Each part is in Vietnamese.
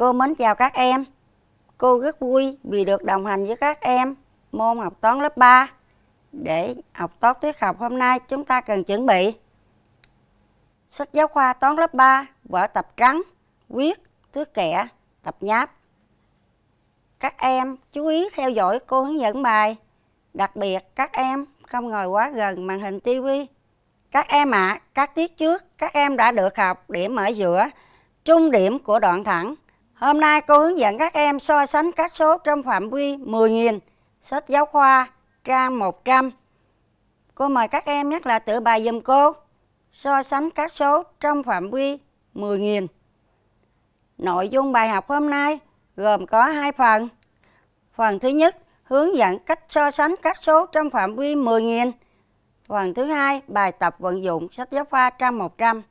Cô mến chào các em. Cô rất vui vì được đồng hành với các em môn học toán lớp 3. Để học tốt tiết học hôm nay chúng ta cần chuẩn bị sách giáo khoa toán lớp 3, vở tập trắng, viết, thước kẻ, tập nháp. Các em chú ý theo dõi cô hướng dẫn bài. Đặc biệt các em không ngồi quá gần màn hình tivi. Các em ạ, à, các tiết trước các em đã được học điểm ở giữa, trung điểm của đoạn thẳng Hôm nay cô hướng dẫn các em so sánh các số trong phạm vi 10.000, sách giáo khoa, trang 100. Cô mời các em nhắc lại tự bài dùm cô. So sánh các số trong phạm vi 10.000. Nội dung bài học hôm nay gồm có hai phần. Phần thứ nhất, hướng dẫn cách so sánh các số trong phạm vi 10.000. Phần thứ hai, bài tập vận dụng sách giáo khoa trang 100.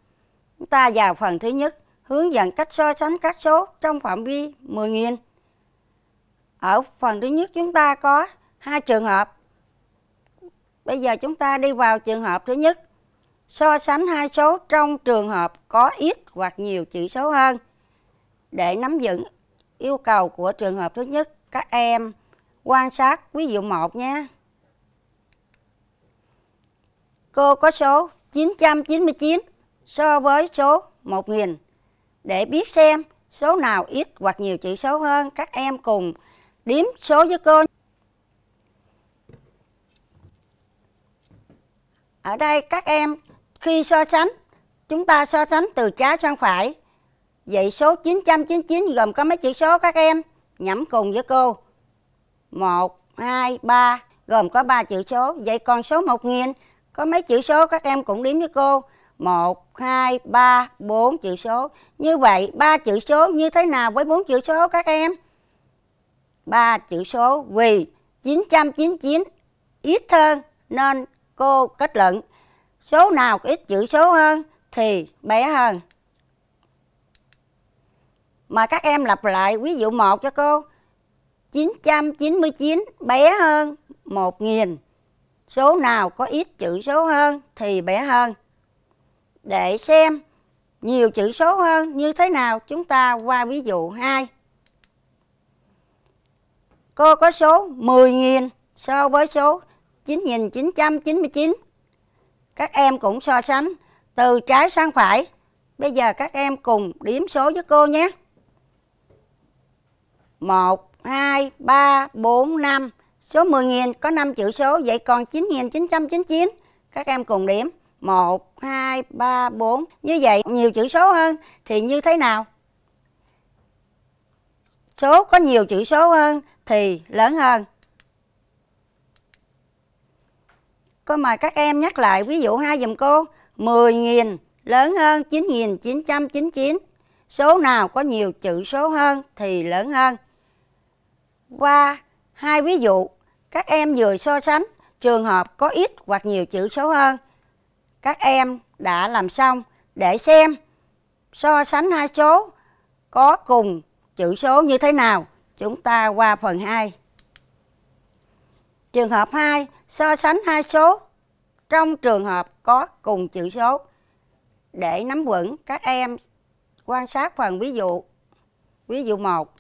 Chúng ta vào phần thứ nhất hướng dẫn cách so sánh các số trong phạm vi 10.000. Ở phần thứ nhất chúng ta có hai trường hợp. Bây giờ chúng ta đi vào trường hợp thứ nhất. So sánh hai số trong trường hợp có ít hoặc nhiều chữ số hơn. Để nắm vững yêu cầu của trường hợp thứ nhất, các em quan sát ví dụ 1 nhé. Cô có số 999 so với số 1000 để biết xem số nào ít hoặc nhiều chữ số hơn. Các em cùng đếm số với cô. Ở đây các em khi so sánh, chúng ta so sánh từ trái sang phải. Vậy số 999 gồm có mấy chữ số các em? Nhẩm cùng với cô. 1, 2, 3 gồm có 3 chữ số. Vậy còn số 1000 có mấy chữ số các em cũng đếm với cô. 1, 2, 3, 4 chữ số. Như vậy, ba chữ số như thế nào với bốn chữ số các em? ba chữ số vì 999 ít hơn nên cô kết luận số nào ít chữ số hơn thì bé hơn. Mà các em lặp lại ví dụ 1 cho cô. 999 bé hơn 1000. Số nào có ít chữ số hơn thì bé hơn để xem nhiều chữ số hơn như thế nào chúng ta qua ví dụ 2. Cô có số 10.000 so với số 9.999. Các em cũng so sánh từ trái sang phải. Bây giờ các em cùng điểm số với cô nhé. 1, 2, 3, 4, 5. Số 10.000 có 5 chữ số, vậy còn 9.999. Các em cùng điểm. 1, 2, 3, 4 Như vậy nhiều chữ số hơn thì như thế nào? Số có nhiều chữ số hơn thì lớn hơn Cô mời các em nhắc lại ví dụ 2 dùm cô 10.000 lớn hơn 9.999 Số nào có nhiều chữ số hơn thì lớn hơn Qua hai ví dụ các em vừa so sánh trường hợp có ít hoặc nhiều chữ số hơn các em đã làm xong để xem so sánh hai số có cùng chữ số như thế nào. Chúng ta qua phần 2. Trường hợp 2, so sánh hai số trong trường hợp có cùng chữ số. Để nắm vững, các em quan sát phần ví dụ. Ví dụ 1,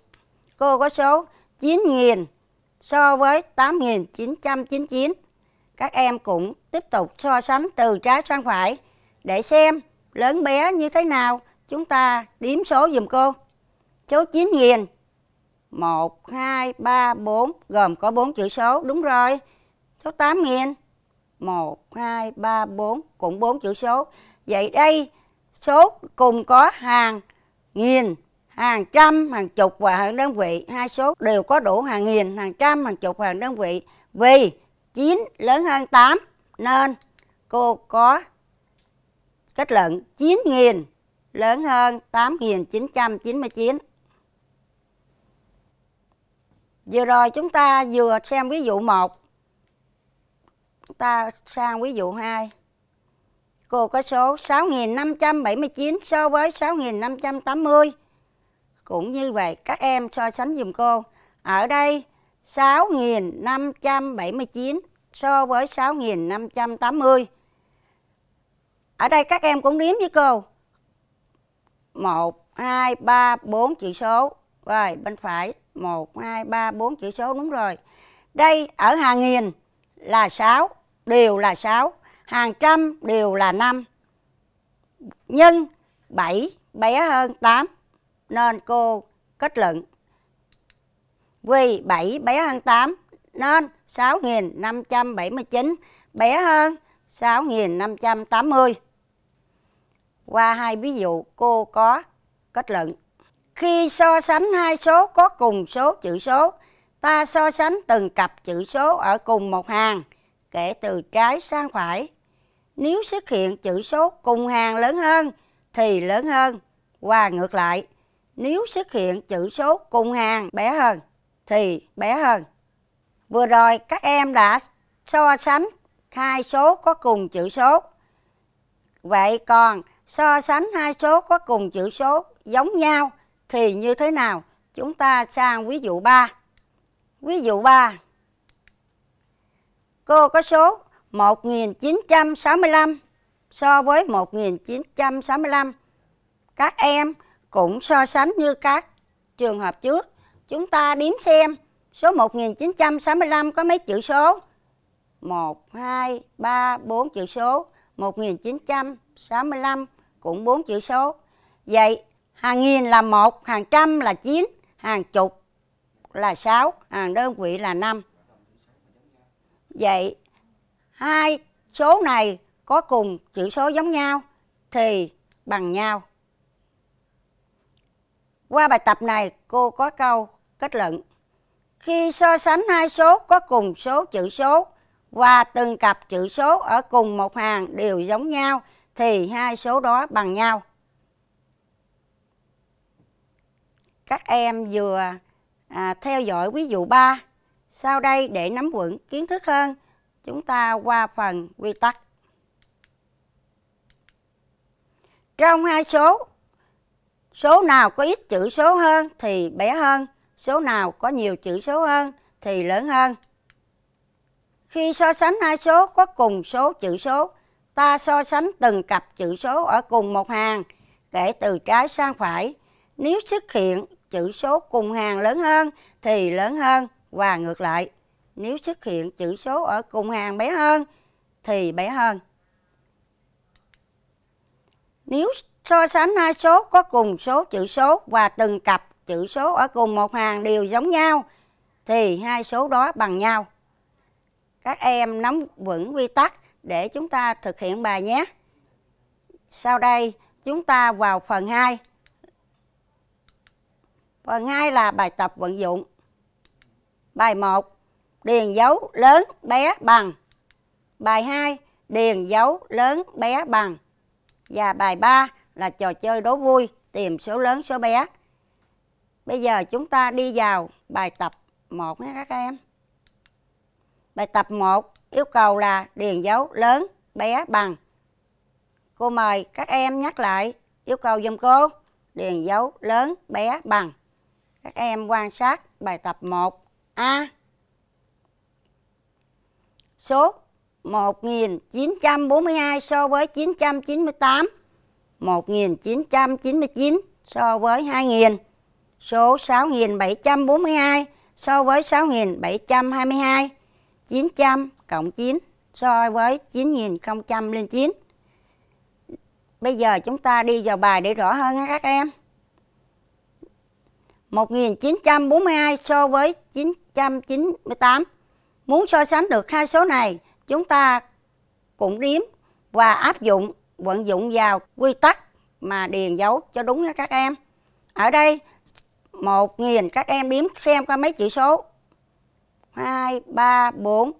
cô có số 9.000 so với 8.999. Các em cũng tiếp tục so sánh từ trái sang phải để xem lớn bé như thế nào. Chúng ta điểm số dùm cô. Số nghìn 1, 2, 3, 4 gồm có 4 chữ số. Đúng rồi. Số nghìn 1, 2, 3, 4 cũng 4 chữ số. Vậy đây số cùng có hàng nghìn, hàng trăm, hàng chục và hàng đơn vị. Hai số đều có đủ hàng nghìn, hàng trăm, hàng chục, hàng đơn vị. Vì 9 lớn hơn 8 nên cô có kết luận 9.000 lớn hơn 8.999. Vừa rồi chúng ta vừa xem ví dụ 1. Chúng ta sang ví dụ 2. Cô có số 6.579 so với 6.580. Cũng như vậy, các em so sánh dùm cô. Ở đây 6.579 so với 6.580. Ở đây các em cũng đếm với cô. 1, 2, 3, 4 chữ số. Rồi, bên phải 1, 2, 3, 4 chữ số đúng rồi. Đây ở hàng nghìn là 6, đều là 6. Hàng trăm đều là 5. Nhân 7 bé hơn 8. Nên cô kết luận. Vì 7 bé hơn 8 nên 6.579 bé hơn 6.580. Qua hai ví dụ cô có kết luận. Khi so sánh hai số có cùng số chữ số, ta so sánh từng cặp chữ số ở cùng một hàng, kể từ trái sang phải. Nếu xuất hiện chữ số cùng hàng lớn hơn thì lớn hơn, qua ngược lại. Nếu xuất hiện chữ số cùng hàng bé hơn thì bé hơn. Vừa rồi các em đã so sánh hai số có cùng chữ số. Vậy còn so sánh hai số có cùng chữ số giống nhau thì như thế nào? Chúng ta sang ví dụ 3. Ví dụ 3. Cô có số 1965 so với 1965. Các em cũng so sánh như các trường hợp trước. Chúng ta đếm xem Số 1965 có mấy chữ số? 1, 2, 3, 4 chữ số. 1965 cũng 4 chữ số. Vậy hàng nghìn là 1, hàng trăm là 9, hàng chục là 6, hàng đơn vị là 5. Vậy hai số này có cùng chữ số giống nhau thì bằng nhau. Qua bài tập này cô có câu kết luận khi so sánh hai số có cùng số chữ số và từng cặp chữ số ở cùng một hàng đều giống nhau thì hai số đó bằng nhau. Các em vừa à, theo dõi ví dụ 3. Sau đây để nắm vững kiến thức hơn, chúng ta qua phần quy tắc. Trong hai số, số nào có ít chữ số hơn thì bé hơn, số nào có nhiều chữ số hơn thì lớn hơn. Khi so sánh hai số có cùng số chữ số, ta so sánh từng cặp chữ số ở cùng một hàng, kể từ trái sang phải. Nếu xuất hiện chữ số cùng hàng lớn hơn thì lớn hơn và ngược lại. Nếu xuất hiện chữ số ở cùng hàng bé hơn thì bé hơn. Nếu so sánh hai số có cùng số chữ số và từng cặp chữ số ở cùng một hàng đều giống nhau thì hai số đó bằng nhau. Các em nắm vững quy tắc để chúng ta thực hiện bài nhé. Sau đây chúng ta vào phần 2. Phần 2 là bài tập vận dụng. Bài 1. Điền dấu lớn bé bằng. Bài 2. Điền dấu lớn bé bằng. Và bài 3 là trò chơi đố vui tìm số lớn số bé. Bây giờ chúng ta đi vào bài tập 1 nha các em. Bài tập 1 yêu cầu là điền dấu lớn bé bằng. Cô mời các em nhắc lại yêu cầu giùm cô. Điền dấu lớn bé bằng. Các em quan sát bài tập 1A. Số 1942 so với 998. 1999 so với 2000 số 6.742 so với 6.722, 900 cộng 9 so với 9.009. Bây giờ chúng ta đi vào bài để rõ hơn ha các em. 1942 so với 998. Muốn so sánh được hai số này, chúng ta cũng điếm và áp dụng vận dụng vào quy tắc mà điền dấu cho đúng nha các em. Ở đây một nghìn các em đếm xem qua mấy chữ số hai ba bốn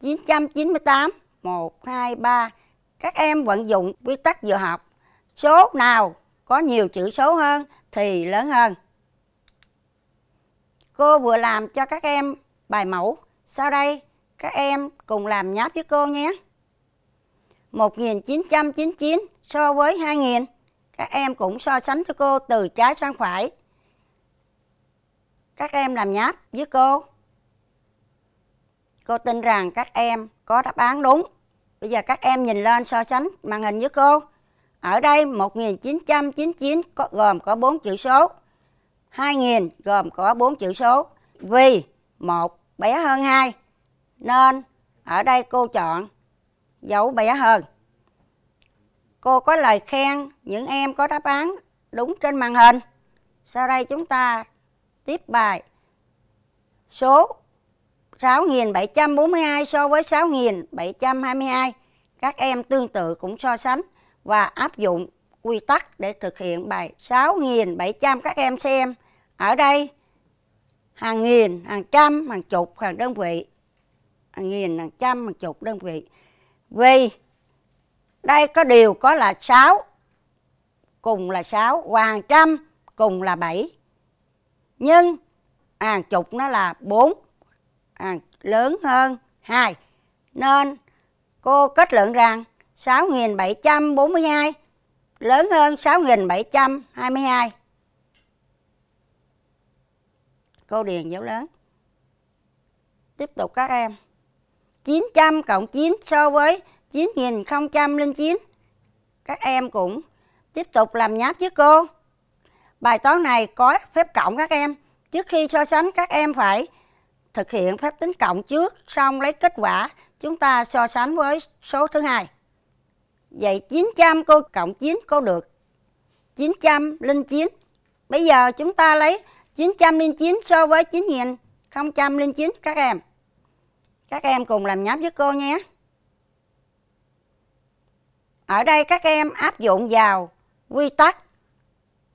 chín trăm chín mươi tám một hai ba các em vận dụng quy tắc vừa học số nào có nhiều chữ số hơn thì lớn hơn cô vừa làm cho các em bài mẫu sau đây các em cùng làm nháp với cô nhé 1999 so với 2000 các em cũng so sánh cho cô từ trái sang phải các em làm nháp với cô. Cô tin rằng các em có đáp án đúng. Bây giờ các em nhìn lên so sánh màn hình với cô. Ở đây 1999 có, gồm có 4 chữ số. 2000 gồm có 4 chữ số. Vì 1 bé hơn 2 nên ở đây cô chọn dấu bé hơn. Cô có lời khen những em có đáp án đúng trên màn hình. Sau đây chúng ta Tiếp bài số 6.742 so với 6.722. Các em tương tự cũng so sánh và áp dụng quy tắc để thực hiện bài 6.700 các em xem. Ở đây hàng nghìn, hàng trăm, hàng chục, hàng đơn vị. Hàng nghìn, hàng trăm, hàng chục đơn vị. Vì đây có điều có là 6, cùng là 6, và hàng trăm cùng là 7 nhưng hàng chục nó là 4 hàng lớn hơn 2 nên cô kết luận rằng 6.742 lớn hơn 6.722 cô điền dấu lớn tiếp tục các em 900 cộng 9 so với 9009 các em cũng tiếp tục làm nháp với cô Bài toán này có phép cộng các em. Trước khi so sánh các em phải thực hiện phép tính cộng trước, xong lấy kết quả chúng ta so sánh với số thứ hai. Vậy 900 cô cộng 9 cô được 909. Bây giờ chúng ta lấy 909 so với 9009 các em. Các em cùng làm nháp với cô nhé. Ở đây các em áp dụng vào quy tắc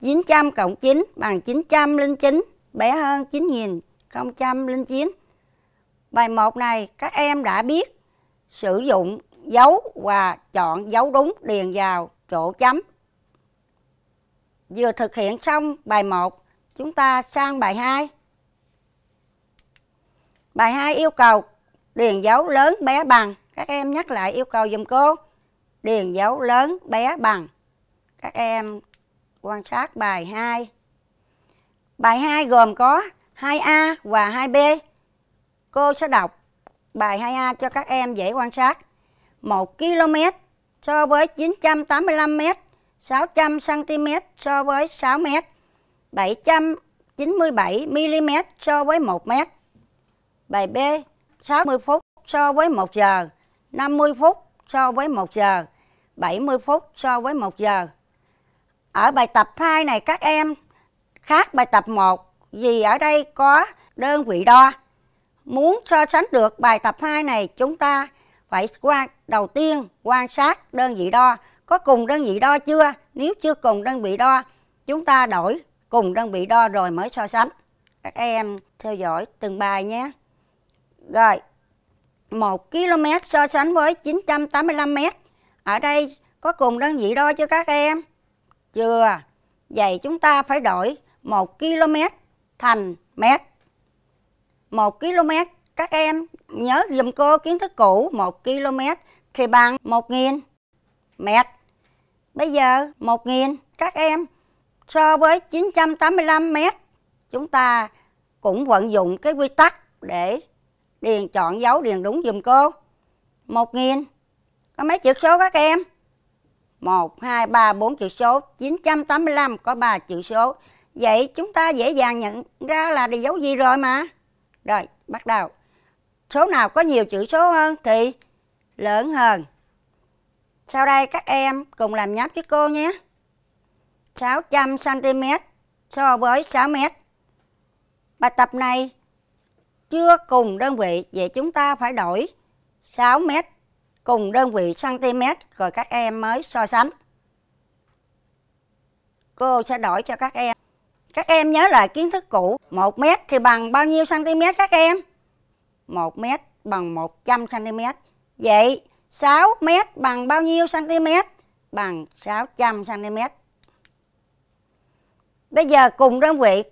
900 cộng 9 bằng 909, bé hơn 9009. Bài 1 này các em đã biết sử dụng dấu và chọn dấu đúng điền vào chỗ chấm. Vừa thực hiện xong bài 1, chúng ta sang bài 2. Bài 2 yêu cầu điền dấu lớn bé bằng. Các em nhắc lại yêu cầu dùm cô. Điền dấu lớn bé bằng. Các em Quan sát bài 2. Bài 2 gồm có 2A và 2B. Cô sẽ đọc bài 2A cho các em dễ quan sát. 1 km so với 985 m, 600 cm so với 6 m, 797 mm so với 1 m. Bài B 60 phút so với 1 giờ, 50 phút so với 1 giờ, 70 phút so với 1 giờ, ở bài tập 2 này các em khác bài tập 1 vì ở đây có đơn vị đo. Muốn so sánh được bài tập 2 này chúng ta phải qua đầu tiên quan sát đơn vị đo có cùng đơn vị đo chưa? Nếu chưa cùng đơn vị đo, chúng ta đổi cùng đơn vị đo rồi mới so sánh. Các em theo dõi từng bài nhé. Rồi, 1 km so sánh với 985 m. Ở đây có cùng đơn vị đo chưa các em? Chưa, à? vậy chúng ta phải đổi 1 km thành mét. 1 km, các em nhớ dùm cô kiến thức cũ 1 km thì bằng 1.000 mét. Bây giờ 1.000 các em so với 985 mét chúng ta cũng vận dụng cái quy tắc để điền chọn dấu điền đúng dùm cô. 1.000 có mấy chữ số các em? 1, 2, 3, 4 chữ số, 985 có 3 chữ số. Vậy chúng ta dễ dàng nhận ra là đi dấu gì rồi mà. Rồi, bắt đầu. Số nào có nhiều chữ số hơn thì lớn hơn. Sau đây các em cùng làm nháp với cô nhé. 600cm so với 6m. Bài tập này chưa cùng đơn vị, vậy chúng ta phải đổi 6m cùng đơn vị cm rồi các em mới so sánh. Cô sẽ đổi cho các em. Các em nhớ lại kiến thức cũ, 1 mét thì bằng bao nhiêu cm các em? 1 mét bằng 100 cm. Vậy 6 mét bằng bao nhiêu cm? Bằng 600 cm. Bây giờ cùng đơn vị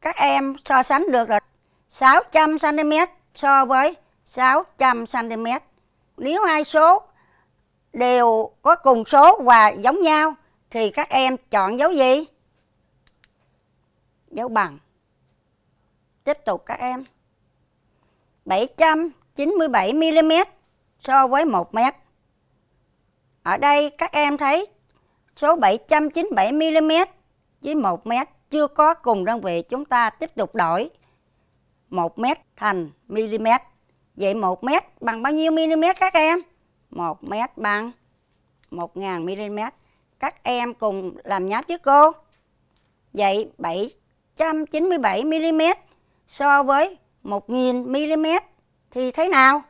các em so sánh được rồi. 600 cm so với 600 cm nếu hai số đều có cùng số và giống nhau thì các em chọn dấu gì? Dấu bằng. Tiếp tục các em. 797 mm so với 1 m. Ở đây các em thấy số 797 mm với 1 m chưa có cùng đơn vị chúng ta tiếp tục đổi 1 m thành mm. Vậy 1 mét bằng bao nhiêu mm các em? 1 mét bằng 1.000 mm. Các em cùng làm nháp với cô. Vậy 797 mm so với 1.000 mm thì thế nào?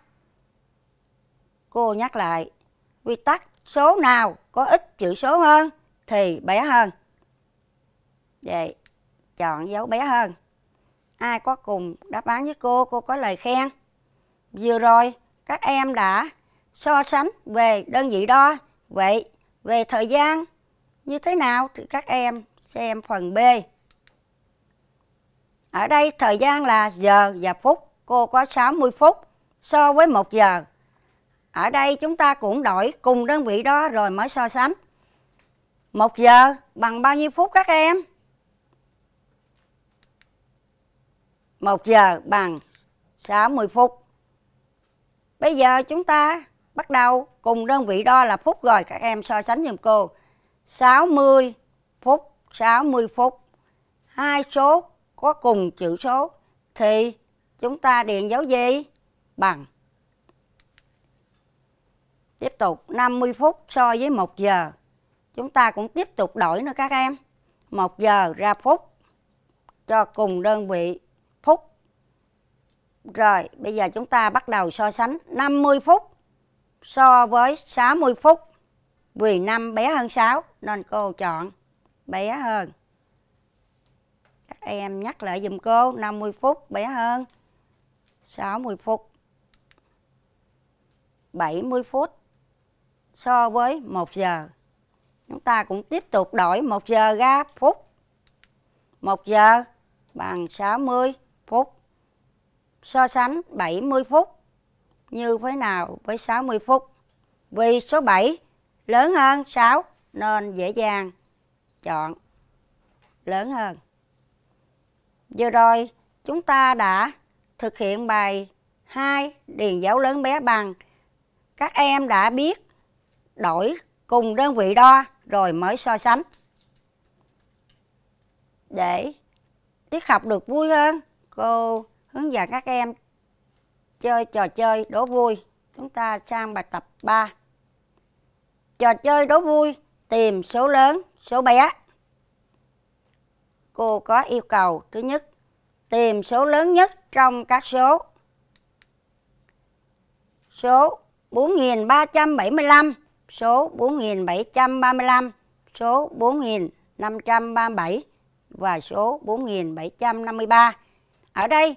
Cô nhắc lại, quy tắc số nào có ít chữ số hơn thì bé hơn. Vậy chọn dấu bé hơn. Ai có cùng đáp án với cô, cô có lời khen. Vừa rồi, các em đã so sánh về đơn vị đo. Vậy, về thời gian như thế nào thì các em xem phần B. Ở đây thời gian là giờ và phút. Cô có 60 phút so với 1 giờ. Ở đây chúng ta cũng đổi cùng đơn vị đó rồi mới so sánh. 1 giờ bằng bao nhiêu phút các em? 1 giờ bằng 60 phút. Bây giờ chúng ta bắt đầu cùng đơn vị đo là phút rồi các em so sánh giùm cô. 60 phút, 60 phút. Hai số có cùng chữ số thì chúng ta điền dấu gì? Bằng. Tiếp tục 50 phút so với 1 giờ. Chúng ta cũng tiếp tục đổi nữa các em. 1 giờ ra phút cho cùng đơn vị rồi, bây giờ chúng ta bắt đầu so sánh 50 phút so với 60 phút. Vì 5 bé hơn 6 nên cô chọn bé hơn. Các em nhắc lại dùm cô 50 phút bé hơn 60 phút. 70 phút so với 1 giờ. Chúng ta cũng tiếp tục đổi 1 giờ ra phút. 1 giờ bằng 60 phút so sánh 70 phút như thế nào với 60 phút. Vì số 7 lớn hơn 6 nên dễ dàng chọn lớn hơn. Vừa rồi chúng ta đã thực hiện bài 2 điền dấu lớn bé bằng. Các em đã biết đổi cùng đơn vị đo rồi mới so sánh. Để tiết học được vui hơn, cô hướng dẫn các em chơi trò chơi đố vui. Chúng ta sang bài tập 3. Trò chơi đố vui tìm số lớn, số bé. Cô có yêu cầu thứ nhất, tìm số lớn nhất trong các số. Số 4375, số 4735, số 4537 và số 4753. Ở đây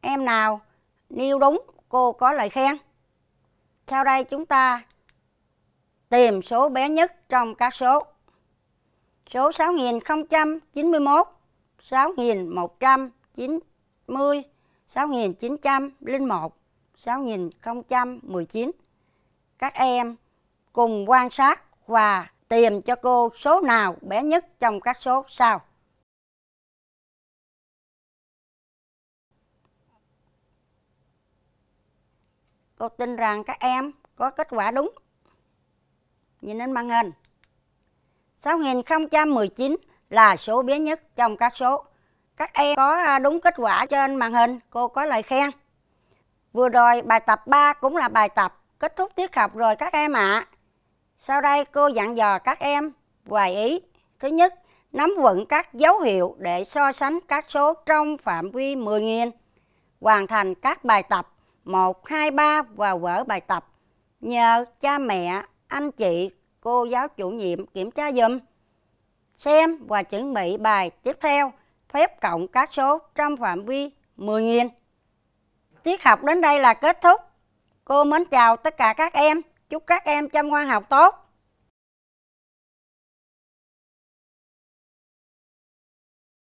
em nào nêu đúng cô có lời khen. Sau đây chúng ta tìm số bé nhất trong các số. Số 6091, 6190, 6901, 6019. Các em cùng quan sát và tìm cho cô số nào bé nhất trong các số sau. Cô tin rằng các em có kết quả đúng. Nhìn lên màn hình. 6019 là số bé nhất trong các số. Các em có à, đúng kết quả trên màn hình, cô có lời khen. Vừa rồi bài tập 3 cũng là bài tập kết thúc tiết học rồi các em ạ. À. Sau đây cô dặn dò các em hoài ý. Thứ nhất, nắm vững các dấu hiệu để so sánh các số trong phạm vi 10.000, hoàn thành các bài tập 1, 2, 3 và vở bài tập. Nhờ cha mẹ, anh chị, cô giáo chủ nhiệm kiểm tra dùm. Xem và chuẩn bị bài tiếp theo, phép cộng các số trong phạm vi 10.000. Tiết học đến đây là kết thúc. Cô mến chào tất cả các em. Chúc các em chăm ngoan học tốt.